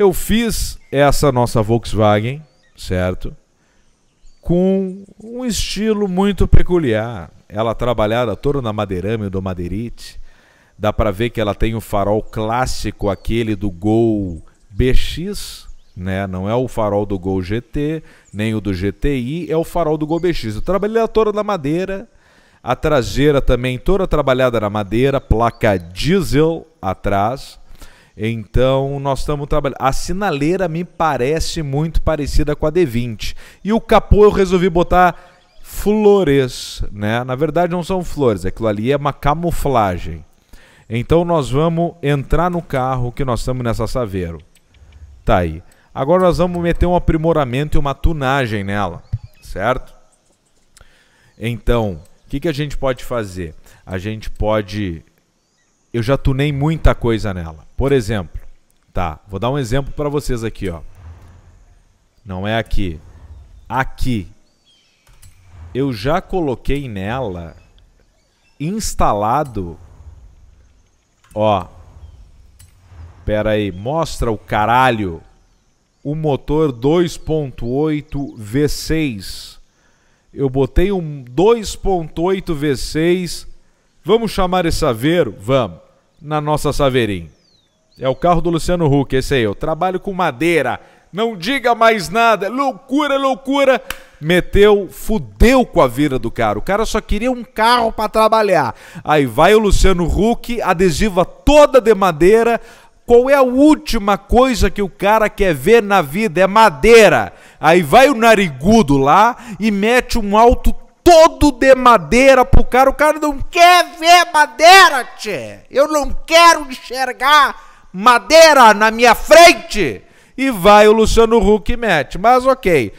Eu fiz essa nossa Volkswagen, certo? Com um estilo muito peculiar. Ela trabalhada toda na e do madeirite. Dá para ver que ela tem o farol clássico, aquele do Gol BX, né? Não é o farol do Gol GT, nem o do GTI, é o farol do Gol BX. Eu trabalhei toda na madeira, a traseira também toda trabalhada na madeira, placa diesel atrás, então, nós estamos trabalhando. A sinaleira me parece muito parecida com a D20. E o capô eu resolvi botar flores, né? Na verdade, não são flores, aquilo ali é uma camuflagem. Então, nós vamos entrar no carro que nós estamos nessa Saveiro. Tá aí. Agora nós vamos meter um aprimoramento e uma tunagem nela, certo? Então, o que, que a gente pode fazer? A gente pode eu já tunei muita coisa nela. Por exemplo, tá, vou dar um exemplo para vocês aqui, ó. Não é aqui. Aqui. Eu já coloquei nela instalado ó. Pera aí, mostra o caralho. O motor 2.8 V6. Eu botei um 2.8 V6 Vamos chamar esse saveiro? Vamos. Na nossa saveirinha. É o carro do Luciano Huck, esse aí. Eu trabalho com madeira. Não diga mais nada. É loucura, é loucura. Meteu, fudeu com a vida do cara. O cara só queria um carro para trabalhar. Aí vai o Luciano Huck, adesiva toda de madeira. Qual é a última coisa que o cara quer ver na vida? É madeira. Aí vai o narigudo lá e mete um alto todo de madeira pro cara. O cara não quer ver madeira, tchê. Eu não quero enxergar madeira na minha frente. E vai o Luciano Huck e mete. Mas ok,